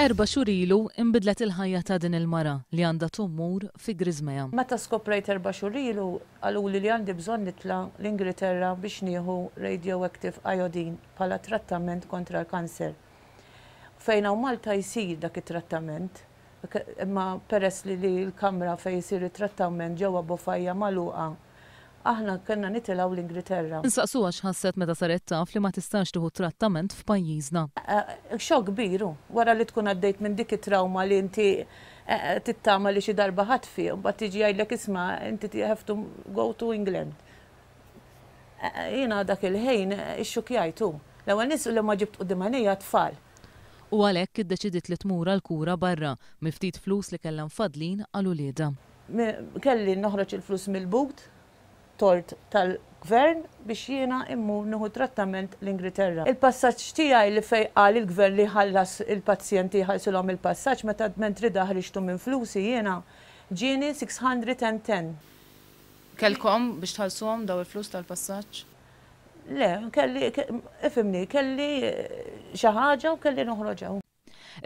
Erba xurilu imbidlet il-ħajja ta' din il-mara li għandha tumur fi Grizmeja. Meta skoprejt erba xurilu għalu li li għandi bżon nitla l-Ingilterra biex nieħu radioactive iodine pala trattament kontra l-kanser. Fejna u Malta jisir dak it-trattament, imma peress li l-kamra fejn jsir it-trattament ġewwa bofajja maluqa aħna kena nitilaw l-Ingilterra. Nsaqsu għax ħasset meta saret taf li ma tistax tuħu trattament f'pajjiżna. Eh, Xok kbiru, wara li tkun għaddejt minn dik it-trauma li inti eh, eh, tittama li xi darba ħadd fih, mbagħad tiġi jgħidlek isma' inti have to go to England. Jiena dak il-ħejn ix-xukjajtu. Oh, l-ewwel nies li ma ġibt qudiem tfal u għalhekk iddeċidiet li tmura l-kura barra miftit flus li kellha fadlin għal ulieda. Kelli noħroġ il-flus mill-bud tort tal-gvern biex jiena immur nuhu trattament l-Ingilterra. Il-passaċ tiegħi li fej qal il-gvern li ħallas il-pazjenti ħalsulhom il-passaċ meta mentri daħriġtu minn flusi jiena ġini 610. Kelkom biex tħallsuhom daw il-flus tal-passaċ? Le, kelli, ifimni, kelli eh, xi ħaġa u kelli noħroġa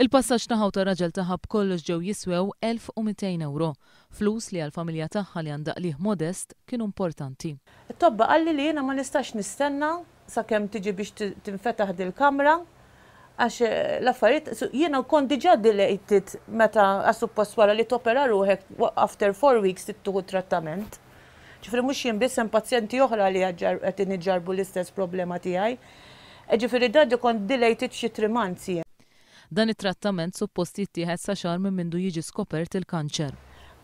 Il-passaġġ taħaw ta' raġel taħab kollox ġew jiswew 1200 euro, flus li għal-familja tagħha li għandaq liħ modest kienu importanti. Tobba qalli li jiena ma nistax nistenna sakemm tiġi biex tinfetaħ dil-kamra għax eh, l-affarijiet jiena kont diġà dilejtit meta għas paswara wara li topera ruħek after four weeks tittuħu trattament. Ġifri mhux jien hemm pazjenti oħra li qed iġarbu l-istess problema tiegħi. E ġifri dadi kont dilejtit xi trimanzi Dan it-trattament suppost jittieħed sa xar minn mindu jiġi skopert il-kanċer.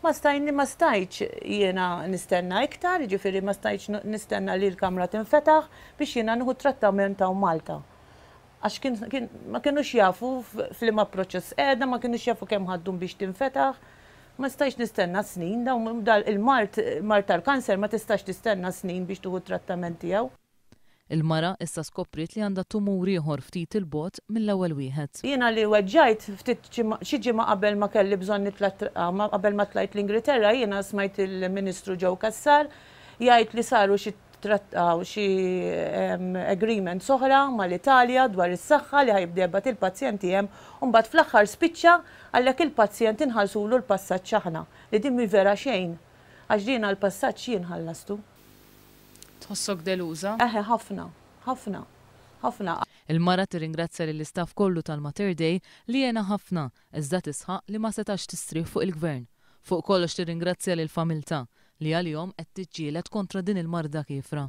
Ma stajni ma stajċ jiena nistenna iktar, ġifiri ma stajċ nistenna li l-kamra tinfetaħ biex jiena nħu trattament ta' Malta. Għax ma kienux jafu fl imma proċess edha, ma kienux jafu kem ħaddum biex tinfetaħ ma stax nistenna snin, daw il-mart, mart tal kanser ma tistax tistenna snin biex tuħu trattament tiegħu. Il-mara issa skoprit li għandha tumur ieħor ftit il-bot mill-ewwel wieħed. Jiena li weġġajt ftit xi ġimgħa qabel ma kelli bżonn ah, qabel ma tlajt l-Ingilterra jiena smajt il-Ministru Ġew Kassar jgħid li saru xi trattaw ah, xi agreement soħra mal-Italja dwar is-saħħa li ħajbdebat il-pazjenti hemm u mbagħad fl-aħħar spiċċa għalhekk il-pazjent inħallsulu l-passaġġ aħna li din mi vera xejn għax dina l-passaġġ jien ħallastu. Tħossok deluża? Eħe, ħafna, ħafna, ħafna. Il-mara tirringrazzja lill istaff kollu tal-Mater Day li jena ħafna, iżda tisħaq li ma setax tistrih fuq il-gvern. Fuq kollox tirringrazzja lill familta li għal-jom qed tiġġielet kontra din il-marda kifra.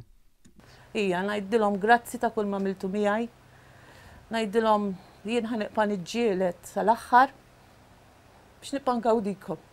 Ija, ngħidilhom grazzi ta' kull ma miltu miegħi. Ngħidilhom jien ħaniqpa iġġielet sal-aħħar biex nipan gawdikom.